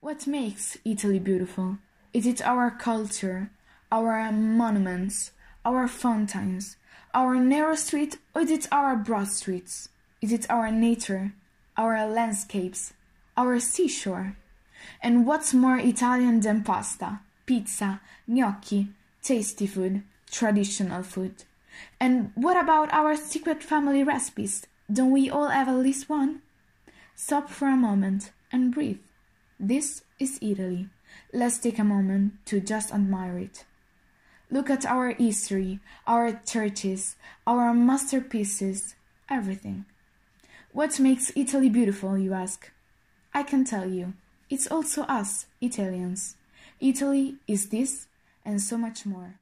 What makes Italy beautiful? Is it our culture, our monuments, our fountains, our narrow street, or is it our broad streets? Is it our nature, our landscapes, our seashore? And what's more Italian than pasta, pizza, gnocchi, tasty food, traditional food? And what about our secret family recipes? Don't we all have at least one? Stop for a moment and breathe. This is Italy. Let's take a moment to just admire it. Look at our history, our churches, our masterpieces, everything. What makes Italy beautiful, you ask? I can tell you. It's also us, Italians. Italy is this and so much more.